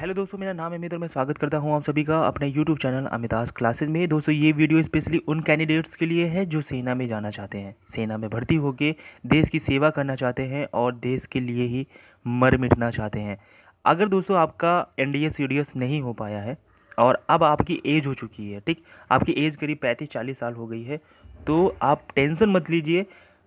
hello दोस्तों मेरा नाम अमित और मैं स्वागत करता हूं आप सभी का अपने यूट्यूब चैनल अमिताज क्लासेस में दोस्तों ये वीडियो स्पेशली उन कैंडिडेट्स के लिए है जो सेना में जाना चाहते हैं सेना में भर्ती होकर देश की सेवा करना चाहते हैं और देश के लिए ही मर मिटना चाहते हैं अगर दोस्तों आपका एन डी नहीं हो पाया है और अब आपकी एज हो चुकी है ठीक आपकी एज करीब पैंतीस चालीस साल हो गई है तो आप टेंसन मत लीजिए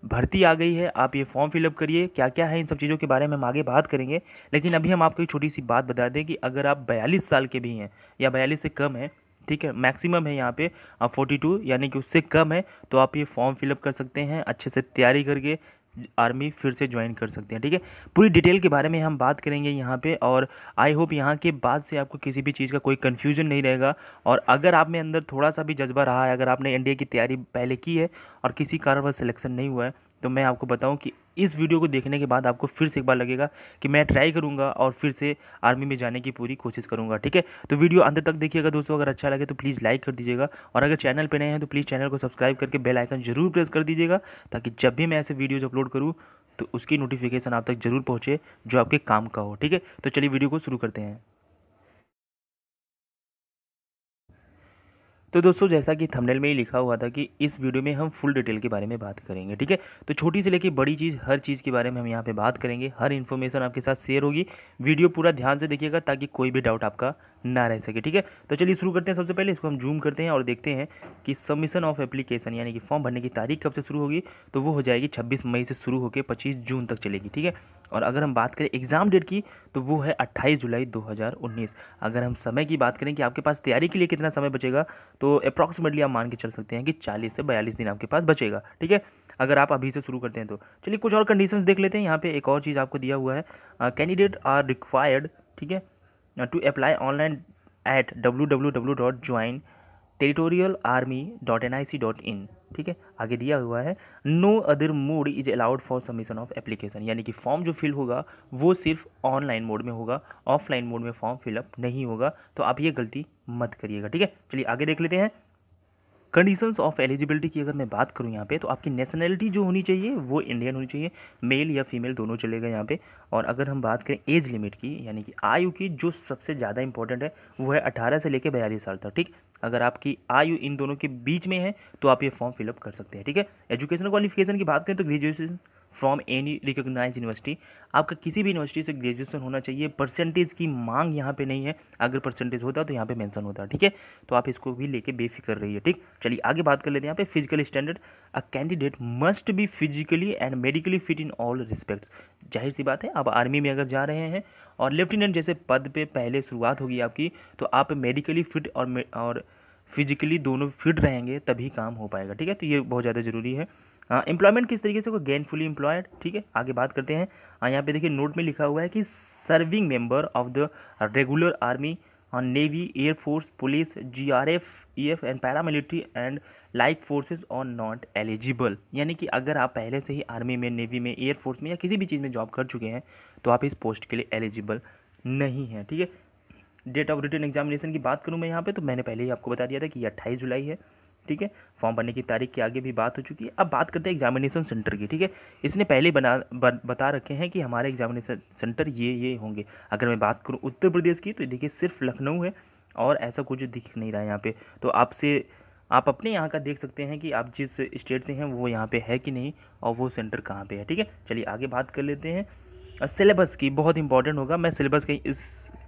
भर्ती आ गई है आप ये फॉर्म फिलअप करिए क्या क्या है इन सब चीज़ों के बारे में हम आगे बात करेंगे लेकिन अभी हम आपको एक छोटी सी बात बता दें कि अगर आप बयालीस साल के भी हैं या बयालीस से कम हैं ठीक है मैक्सिमम है यहाँ पे आप फोर्टी टू यानी कि उससे कम है तो आप ये फॉर्म फिलअप कर सकते हैं अच्छे से तैयारी करके आर्मी फिर से ज्वाइन कर सकते हैं ठीक है पूरी डिटेल के बारे में हम बात करेंगे यहाँ पे और आई होप यहाँ के बाद से आपको किसी भी चीज़ का कोई कन्फ्यूजन नहीं रहेगा और अगर आप में अंदर थोड़ा सा भी जज्बा रहा है अगर आपने एनडीए की तैयारी पहले की है और किसी वह सिलेक्शन नहीं हुआ है तो मैं आपको बताऊँ कि इस वीडियो को देखने के बाद आपको फिर से एक बार लगेगा कि मैं ट्राई करूँगा और फिर से आर्मी में जाने की पूरी कोशिश करूँगा ठीक है तो वीडियो अंत तक देखिएगा दोस्तों अगर अच्छा लगे तो प्लीज़ लाइक कर दीजिएगा और अगर चैनल पर नए हैं तो प्लीज़ चैनल को सब्सक्राइब करके बेल आइकन जरूर प्रेस कर दीजिएगा ताकि जब भी मैं ऐसे वीडियोज़ अपलोड करूँ तो उसकी नोटिफिकेशन आप तक जरूर पहुँचे जो आपके काम का हो ठीक है तो चलिए वीडियो को शुरू करते हैं तो दोस्तों जैसा कि थंबनेल में ही लिखा हुआ था कि इस वीडियो में हम फुल डिटेल के बारे में बात करेंगे ठीक है तो छोटी से लेकर बड़ी चीज़ हर चीज़ के बारे में हम यहाँ पे बात करेंगे हर इन्फॉर्मेशन आपके साथ शेयर होगी वीडियो पूरा ध्यान से देखिएगा ताकि कोई भी डाउट आपका ना रह सके ठीक है तो चलिए शुरू करते हैं सबसे पहले इसको हम जूम करते हैं और देखते हैं कि सबमिशन ऑफ एप्लीकेशन यानी कि फॉर्म भरने की तारीख कब से शुरू होगी तो वो हो जाएगी छब्बीस मई से शुरू होकर पच्चीस जून तक चलेगी ठीक है और अगर हम बात करें एग्ज़ाम डेट की तो वो है अट्ठाईस जुलाई दो अगर हम समय की बात करें कि आपके पास तैयारी के लिए कितना समय बचेगा तो अप्रॉक्सीमेटली आप मान के चल सकते हैं कि चालीस से बयालीस दिन आपके पास बचेगा ठीक है अगर आप अभी से शुरू करते हैं तो चलिए कुछ और कंडीशंस देख लेते हैं यहाँ पे एक और चीज़ आपको दिया हुआ है कैंडिडेट आर रिक्वायर्ड ठीक है to apply online at W W W dot join territorial army dot N I C dot in ठीक है आगे दिया हुआ है no other mode is allowed for submission of application यानी कि फॉर्म जो फिल होगा वो सिर्फ ऑनलाइन मोड में होगा ऑफलाइन मोड में फॉर्म फिलअप नहीं होगा तो आप ये गलती मत करिएगा ठीक है चलिए आगे देख लेते हैं कंडीशंस ऑफ एलिजिबिलिटी की अगर मैं बात करूँ यहाँ पे तो आपकी नेशनैलिटी जो होनी चाहिए वो इंडियन होनी चाहिए मेल या फीमेल दोनों चलेगा यहाँ पे और अगर हम बात करें एज लिमिट की यानी कि आयु की जो सबसे ज़्यादा इंपॉर्टेंट है वो है अठारह से लेकर बयालीस साल तक ठीक अगर आपकी आयु इन दोनों के बीच में है तो आप ये फॉर्म फिलअप कर सकते हैं ठीक है एजुकेशन क्वालिफिकेशन की बात करें तो graduation from any recognise university आपका किसी भी यूनिवर्सिटी से ग्रेजुएशन होना चाहिए परसेंटेज की मांग यहाँ पे नहीं है अगर परसेंटेज होता तो यहाँ पे मेंशन होता ठीक है तो आप इसको भी लेके बेफिक्र रहिए ठीक चलिए आगे बात कर लेते हैं यहाँ पे physical standard a candidate must be physically and medically fit in all respects जाहिर सी बात है आप आर्मी में अगर जा रहे हैं और लेफ्टिनेंट जैसे पद पर पहले शुरुआत होगी आपकी तो आप मेडिकली फिट और और फिजिकली दोनों फिट रहेंगे तभी काम हो पाएगा ठीक है तो ये बहुत ज़्यादा ज़रूरी है एम्प्लॉयमेंट हाँ, किस तरीके से होगा गेनफुली एम्प्लॉयड ठीक है आगे बात करते हैं हाँ, यहाँ पे देखिए नोट में लिखा हुआ है कि serving member of the regular army navy air force police G R F E F and paramilitary and life forces are not eligible यानी कि अगर आप पहले से ही आर्मी में नेवी में एयरफोर्स में या किसी भी चीज़ में जॉब कर चुके हैं तो आप इस पोस्ट के लिए एलिजिबल नहीं हैं ठीक है डेट ऑफ रिटर्न एग्जामिनेशन की बात करूँ मैं यहाँ पे तो मैंने पहले ही आपको बता दिया था कि अट्ठाईस जुलाई है ठीक है फॉर्म भरने की तारीख की आगे भी बात हो चुकी है अब बात करते हैं एग्जामिनेशन सेंटर की ठीक है इसने पहले बना ब, बता रखे हैं कि हमारे एग्जामिनेशन सेंटर ये ये होंगे अगर मैं बात करूँ उत्तर प्रदेश की तो देखिए सिर्फ लखनऊ है और ऐसा कुछ दिख नहीं रहा है यहाँ पे तो आपसे आप अपने यहाँ का देख सकते हैं कि आप जिस स्टेट से हैं वो यहाँ पे है कि नहीं और वो सेंटर कहाँ पर है ठीक है चलिए आगे बात कर लेते हैं सिलेबस की बहुत इंपॉर्टेंट होगा मैं सिलेबस के इस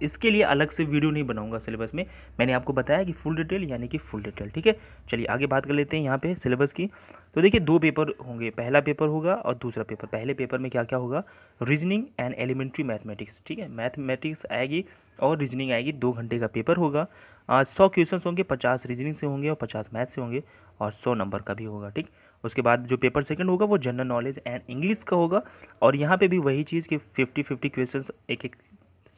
इसके लिए अलग से वीडियो नहीं बनाऊंगा सिलेबस में मैंने आपको बताया कि फुल डिटेल यानी कि फुल डिटेल ठीक है चलिए आगे बात कर लेते हैं यहाँ पे सिलेबस की तो देखिए दो पेपर होंगे पहला पेपर होगा और दूसरा पेपर पहले पेपर में क्या क्या होगा रीजनिंग एंड एलिमेंट्री मैथमेटिक्स ठीक है मैथमेटिक्स आएगी और रीजनिंग आएगी दो घंटे का पेपर होगा सौ क्वेश्चन होंगे पचास रीजनिंग से होंगे और पचास मैथ से होंगे और सौ नंबर का भी होगा ठीक उसके बाद जो पेपर सेकंड होगा वो जनरल नॉलेज एंड इंग्लिश का होगा और यहाँ पे भी वही चीज़ कि फिफ्टी फिफ्टी क्वेश्चन एक एक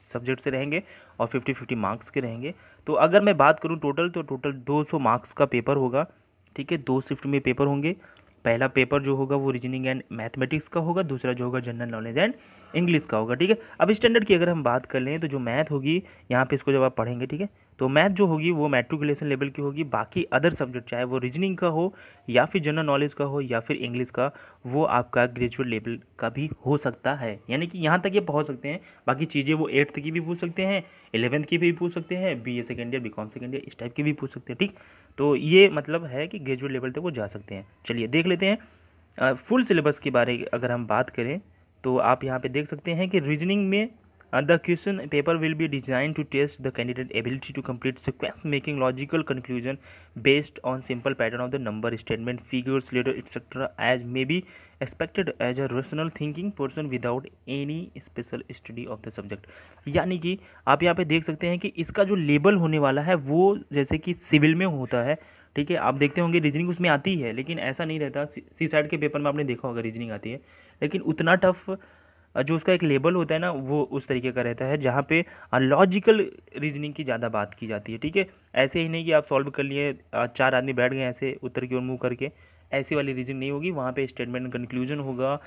सब्जेक्ट से रहेंगे और फिफ्टी फिफ्टी मार्क्स के रहेंगे तो अगर मैं बात करूँ टोटल तो टोटल दो सौ मार्क्स का पेपर होगा ठीक है दो शिफ्ट में पेपर होंगे पहला पेपर जो होगा वो रीजनिंग एंड मैथमेटिक्स का होगा दूसरा जो होगा जनरल नॉलेज एंड इंग्लिश का होगा ठीक है अब स्टैंडर्ड की अगर हम बात कर लें तो जो मैथ होगी यहाँ पे इसको जब आप पढ़ेंगे ठीक है तो मैथ जो होगी वो मेट्रिकुलेशन लेवल की होगी बाकी अदर सब्जेक्ट चाहे वो रीजनिंग का हो या फिर जनरल नॉलेज का हो या फिर इंग्लिश का वो आपका ग्रेजुएट लेवल का भी हो सकता है यानी कि यहाँ तक ये पहुँच सकते हैं बाकी चीज़ें वो एट्थ की भी पूछ सकते हैं एलेवंथ की भी पूछ सकते हैं B A second year B com second year इस टाइप की भी पूछ सकते हैं ठीक तो ये मतलब है कि ग्रेजुएट लेवल तक वो जा सकते हैं चलिए देख लेते हैं फुल सिलेबस के बारे अगर हम बात करें तो आप यहाँ पे देख सकते हैं कि रीजनिंग में the question paper will be design to test the candidate ability to complete sequence making logical conclusion based on simple pattern of the number statement figures letter etcetera as may be expected as a rational thinking person without any special study of the subject यानी कि आप यहाँ पे देख सकते हैं कि इसका जो लेबल होने वाला है वो जैसे कि सिविल में होता है ठीक है आप देखते होंगे रीजनिंग उसमें आती है लेकिन ऐसा नहीं रहता सी साइड के पेपर में आपने देखा होगा रीजनिंग आती है लेकिन उतना टफ़ जो उसका एक लेबल होता है ना वो उस तरीके का रहता है जहाँ पे लॉजिकल रीजनिंग की ज़्यादा बात की जाती है ठीक है ऐसे ही नहीं कि आप सॉल्व कर लिए चार आदमी बैठ गए ऐसे उत्तर की ओर मुँह करके ऐसी वाली रीजनिंग नहीं होगी वहाँ पे स्टेटमेंट एंड कंक्लूजन होगा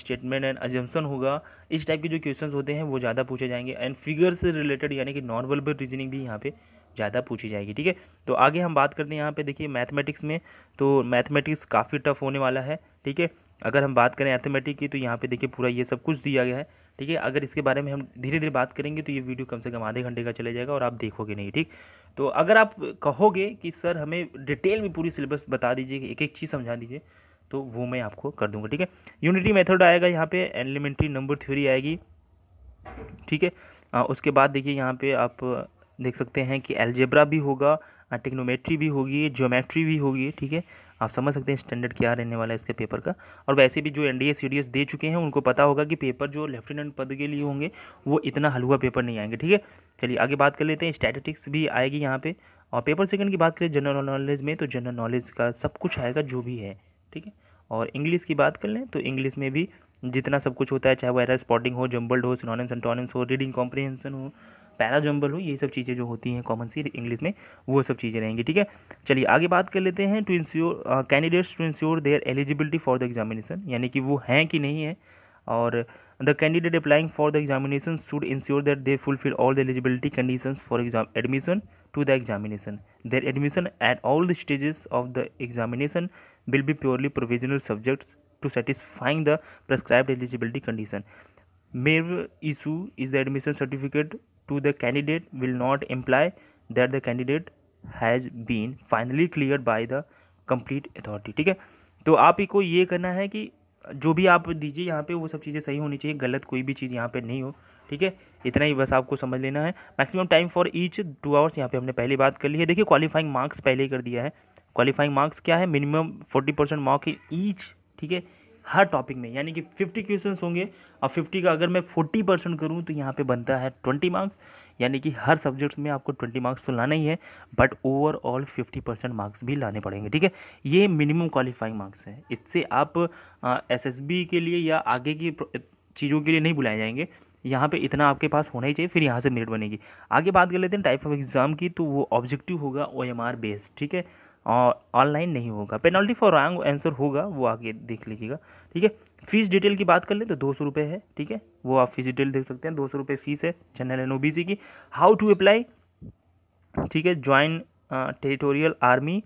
स्टेटमेंट एंड अजम्पन होगा इस टाइप के जो क्वेश्चंस होते हैं वो ज़्यादा पूछे जाएंगे एंड फिगर से रिलेटेड यानी कि नॉर्मल रीजनिंग भी यहाँ पे ज़्यादा पूछी जाएगी ठीक है तो आगे हम बात करते हैं यहाँ पे देखिए मैथमेटिक्स में तो मैथमेटिक्स काफ़ी टफ होने वाला है ठीक है अगर हम बात करें एथेमेटिक की तो यहाँ पे देखिए पूरा ये सब कुछ दिया गया है ठीक है अगर इसके बारे में हम धीरे धीरे बात करेंगे तो ये वीडियो कम से कम आधे घंटे का चले जाएगा और आप देखोगे नहीं ठीक तो अगर आप कहोगे कि सर हमें डिटेल में पूरी सिलेबस बता दीजिए एक एक चीज़ समझा दीजिए तो वो मैं आपको कर दूँगा ठीक है यूनिटी मेथड आएगा यहाँ पर एलिमेंट्री नंबर थ्योरी आएगी ठीक है उसके बाद देखिए यहाँ पर आप देख सकते हैं कि एलजेब्रा भी होगा टेक्नोमेट्री भी होगी ज्योमेट्री भी होगी ठीक है आप समझ सकते हैं स्टैंडर्ड क्या रहने वाला है इसके पेपर का और वैसे भी जो एन डी दे चुके हैं उनको पता होगा कि पेपर जो लेफ्टिनेंट पद के लिए होंगे वो इतना हलवा पेपर नहीं आएंगे ठीक है चलिए आगे बात कर लेते हैं स्टैटिस्टिक्स भी आएगी यहाँ पर और पेपर सेकंड की बात करें जनरल नॉलेज में तो जनरल नॉलेज का सब कुछ आएगा जो भी है ठीक है और इंग्लिश की बात कर लें तो इंग्लिश में भी जितना सब कुछ होता है चाहे वो एरर स्पॉटिंग हो जम्बल्ड हो सिनोनिम्स एंटोनिम्स हो रीडिंग कॉम्प्रिहेंशन हो पैराजम्बल हो ये सब चीज़ें जो होती हैं कॉमन सी इंग्लिश में वो सब चीज़ें रहेंगी ठीक है चलिए आगे बात कर लेते हैं to ensure candidates to ensure their eligibility for the examination यानी कि वो हैं कि नहीं है और the candidate applying for the examination should ensure that they fulfil all the eligibility condition for exam admission to the examination their admission at all the stages of the examination will be purely provisional subjects to satisfying the prescribed eligibility condition mere issue is the admission certificate to the candidate will not imply that the candidate has been finally clear by the complete authority ठीक है तो आप ही को ये करना है कि जो भी आप दीजिए यहाँ पे वो सब चीज़ें सही होनी चाहिए गलत कोई भी चीज़ यहाँ पे नहीं हो ठीक है इतना ही बस आपको समझ लेना है maximum time for each two hours यहाँ पे हमने पहले बात कर ली है देखिए क्वालिफाइंग मार्क्स पहले ही कर दिया है क्वालिफाइंग मार्क्स क्या है minimum forty percent mark each ठीक है हर टॉपिक में यानी कि फिफ्टी क्वेश्चन होंगे और फिफ्टी का अगर मैं फोर्टी परसेंट करूँ तो यहाँ पे बनता है ट्वेंटी मार्क्स यानी कि हर सब्जेक्ट्स में आपको ट्वेंटी मार्क्स तो लाना ही है but overall fifty percent marks भी लाने पड़ेंगे ठीक है ये मिनिमम क्वालिफाइंग मार्क्स है इससे आप एस एस बी के लिए या आगे की चीज़ों के लिए नहीं बुलाए जाएंगे यहाँ पे इतना आपके पास होना ही चाहिए फिर यहाँ से मेरिट बनेगी आगे बात कर लेते हैं टाइप ऑफ एग्ज़ाम की तो वो ऑब्जेक्टिव होगा ओ एम आर बेस्ड ठीक है ऑनलाइन नहीं होगा पेनल्टी फॉर रॉन्ग आंसर होगा वो आगे देख लीजिएगा ठीक है फीस डिटेल की बात कर लें तो दो सौ रुपये है ठीक है वो आप फीस डिटेल देख सकते हैं दो सौ रुपये फीस है general and O B C की हाउ टू अप्लाई ठीक है join territorial army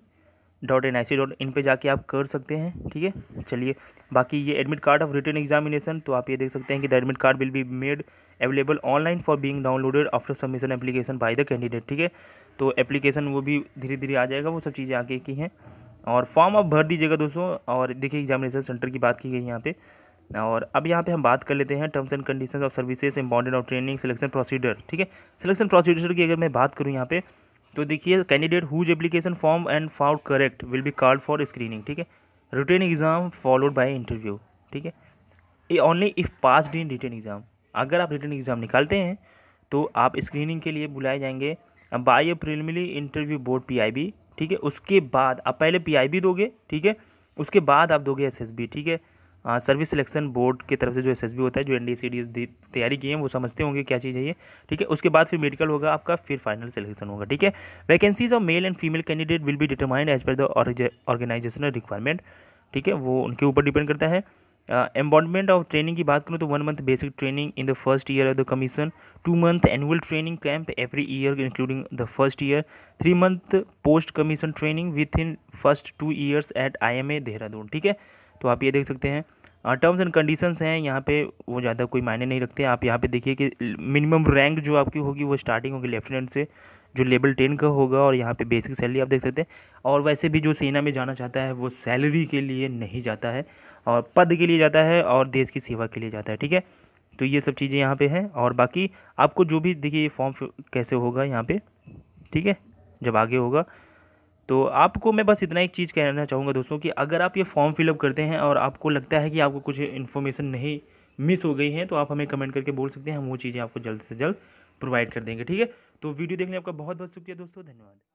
dot N I C dot in पर जाके आप कर सकते हैं ठीक है चलिए बाकी ये admit card of written examination तो आप ये देख सकते हैं कि the admit card will be made available online for being downloaded after submission application by the candidate ठीक है तो एप्लीकेशन वो भी धीरे धीरे आ जाएगा वो सब चीज़ें आगे की हैं और फॉर्म आप भर दीजिएगा दोस्तों और देखिए एग्जामिनेशन सेंटर की बात की गई यहाँ पर और अब यहाँ पे हम बात कर लेते हैं terms and conditions of services important of training selection procedure ठीक है सिलेक्शन प्रोसीडर की अगर मैं बात करूँ यहाँ पे तो देखिए candidate whose application form and found correct will be called for screening ठीक है written exam followed by interview ठीक है only if pass in written exam अगर आप रिटर्न एग्ज़ाम निकालते हैं तो आप स्क्रीनिंग के लिए बुलाए जाएंगे by a preliminary interview board B ठीक है उसके बाद आप पहले बी दोगे ठीक है उसके बाद आप दोगे बी ठीक है हाँ, सर्विस सिलेक्शन बोर्ड की तरफ से जो एस होता है जो एन डी तैयारी की है वो समझते होंगे क्या चीज़ है ये ठीक है उसके बाद फिर मेडिकल होगा आपका फिर फाइनल सिलेक्शन होगा ठीक है vacancies of male and female candidate will be determined as per the organisational requirement ठीक है वो उनके ऊपर डिपेंड करता है एम्बॉडमेंट ऑफ ट्रेनिंग की बात करूँ तो one month basic training in the first year of the commission two month annual training camp every year including the first year three month post commission training within first two years at I M A Dehradun ठीक है तो आप ये देख सकते हैं terms and conditions हैं यहाँ पे वो ज़्यादा कोई मायने नहीं रखते आप यहाँ पे देखिए कि मिनिमम रैंक जो आपकी होगी वो स्टार्टिंग होगी लेफ्टिनेंट से जो लेवल टेन का होगा और यहाँ पे बेसिक सैलरी आप देख सकते हैं और वैसे भी जो सेना में जाना चाहता है वो सैलरी के लिए नहीं जाता है और पद के लिए जाता है और देश की सेवा के लिए जाता है ठीक है तो ये सब चीज़ें यहाँ पर हैं और बाकी आपको जो भी देखिए फॉर्म कैसे होगा यहाँ पर ठीक है जब आगे होगा तो आपको मैं बस इतना एक चीज़ कहना चाहूँगा दोस्तों कि अगर आप ये फॉर्म फिलअप करते हैं और आपको लगता है कि आपको कुछ इन्फॉर्मेशन नहीं मिस हो गई है तो आप हमें कमेंट करके बोल सकते हैं हम वो चीज़ें आपको जल्द से जल्द प्रोवाइड कर देंगे ठीक है तो वीडियो देखने आपका बहुत बहुत शुक्रिया दोस्तों धन्यवाद